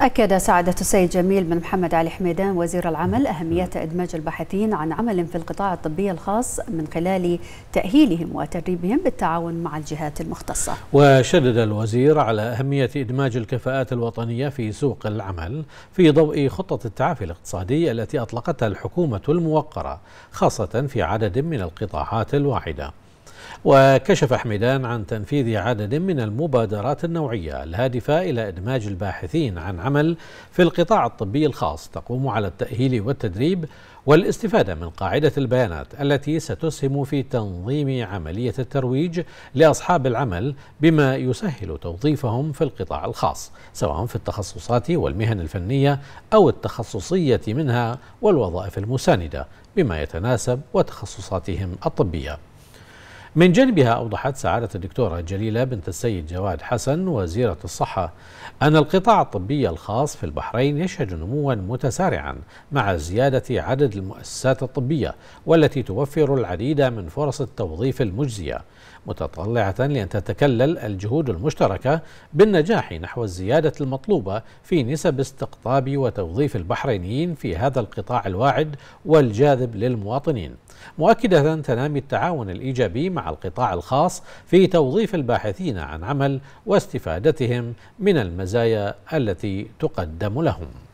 أكد سعادة السيد جميل بن محمد علي حميدان وزير العمل أهمية نعم. إدماج الباحثين عن عمل في القطاع الطبي الخاص من خلال تأهيلهم وتدريبهم بالتعاون مع الجهات المختصة وشدد الوزير على أهمية إدماج الكفاءات الوطنية في سوق العمل في ضوء خطة التعافي الاقتصادي التي أطلقتها الحكومة الموقرة خاصة في عدد من القطاعات الواعدة وكشف حميدان عن تنفيذ عدد من المبادرات النوعية الهادفة إلى إدماج الباحثين عن عمل في القطاع الطبي الخاص تقوم على التأهيل والتدريب والاستفادة من قاعدة البيانات التي ستسهم في تنظيم عملية الترويج لأصحاب العمل بما يسهل توظيفهم في القطاع الخاص سواء في التخصصات والمهن الفنية أو التخصصية منها والوظائف المساندة بما يتناسب وتخصصاتهم الطبيه من جانبها أوضحت سعادة الدكتورة جليلة بنت السيد جواد حسن وزيرة الصحة أن القطاع الطبي الخاص في البحرين يشهد نموا متسارعا مع زيادة عدد المؤسسات الطبية والتي توفر العديد من فرص التوظيف المجزية متطلعة لأن تتكلل الجهود المشتركة بالنجاح نحو الزيادة المطلوبة في نسب استقطاب وتوظيف البحرينيين في هذا القطاع الواعد والجاذب للمواطنين مؤكدة تنامي التعاون الإيجابي مع القطاع الخاص في توظيف الباحثين عن عمل واستفادتهم من المزايا التي تقدم لهم